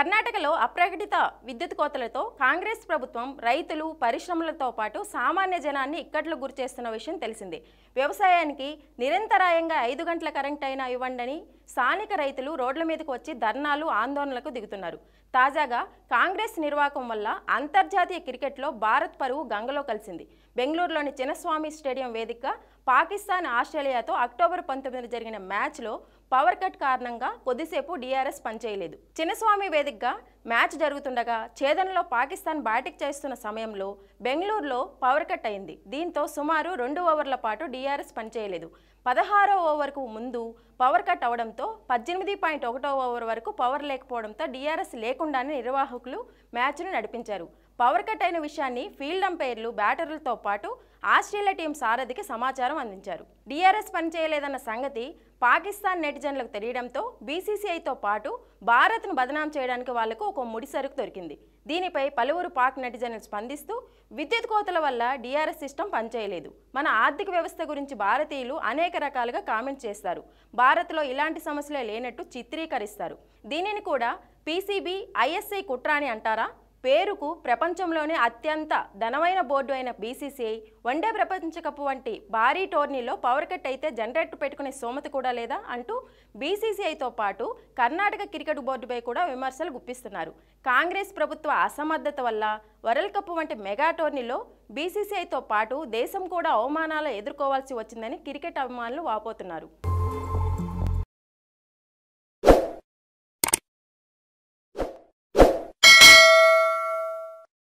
కర్ణాటకలో అప్రకటిత విద్యుత్ కోతలతో కాంగ్రెస్ ప్రభుత్వం రైతులు పరిశ్రమలతో పాటు సామాన్య జనాన్ని ఇక్కట్లు గురిచేస్తున్న విషయం తెలిసిందే వ్యవసాయానికి నిరంతరాయంగా ఐదు గంటల కరెంట్ అయినా ఇవ్వండి స్థానిక రైతులు రోడ్ల మీదకు వచ్చి ధర్నాలు ఆందోళనలకు దిగుతున్నారు తాజాగా కాంగ్రెస్ నిర్వాహకం వల్ల అంతర్జాతీయ క్రికెట్లో భారత్ పరువు గంగలో కలిసింది బెంగళూరులోని చిన్నస్వామి స్టేడియం వేదిక పాకిస్తాన్ ఆస్ట్రేలియాతో అక్టోబర్ పంతొమ్మిదిన జరిగిన మ్యాచ్లో పవర్ కట్ కారణంగా కొద్దిసేపు డిఆర్ఎస్ పనిచేయలేదు చిన్నస్వామి వేదికగా మ్యాచ్ జరుగుతుండగా ఛేదనలో పాకిస్తాన్ బ్యాటింగ్ చేస్తున్న సమయంలో బెంగళూరులో పవర్ కట్ అయింది దీంతో సుమారు రెండు ఓవర్ల పాటు డిఆర్ఎస్ పనిచేయలేదు పదహారో ఓవర్కు ముందు పవర్ కట్ అవడంతో పద్దెనిమిది పాయింట్ ఒకటో ఓవర్ వరకు పవర్ లేకపోవడంతో డిఆర్ఎస్ లేకుండానే నిర్వాహకులు మ్యాచ్ను నడిపించారు పవర్ కట్ అయిన విషయాన్ని ఫీల్డ్ అంపైర్లు బ్యాటర్లతో పాటు ఆస్ట్రేలియా టీం సారథికి సమాచారం అందించారు డిఆర్ఎస్ పనిచేయలేదన్న సంగతి పాకిస్తాన్ నెటిజన్లకు తెలియడంతో బీసీసీఐతో పాటు భారత్ను బదనాం చేయడానికి వాళ్లకు ఒక ముడిసరుకు దొరికింది దీనిపై పలువురు పాక్ నెటిజన్లు స్పందిస్తూ విద్యుత్ కోతల వల్ల డిఆర్ఎస్ సిస్టమ్ పనిచేయలేదు మన ఆర్థిక వ్యవస్థ గురించి భారతీయులు అనేక రకాలుగా కామెంట్ చేస్తారు భారత్లో ఇలాంటి సమస్యలే లేనట్టు చిత్రీకరిస్తారు దీనిని కూడా పీసీబీ ఐఎస్ఐ కుట్రా అని అంటారా పేరుకు ప్రపంచంలోనే అత్యంత ధనమైన బోర్డు అయిన బీసీసీఐ వన్డే ప్రపంచ కప్ వంటి భారీ టోర్నీలో పవర్ కట్ అయితే జనరేటర్ పెట్టుకునే సోమత కూడా లేదా అంటూ బీసీసీఐతో పాటు కర్ణాటక క్రికెట్ బోర్డుపై కూడా విమర్శలు గుప్పిస్తున్నారు కాంగ్రెస్ ప్రభుత్వ అసమర్థత వల్ల వరల్డ్ కప్ వంటి మెగా టోర్నీలో బీసీసీఐతో పాటు దేశం కూడా అవమానాలు ఎదుర్కోవాల్సి వచ్చిందని క్రికెట్ అభిమానులు వాపోతున్నారు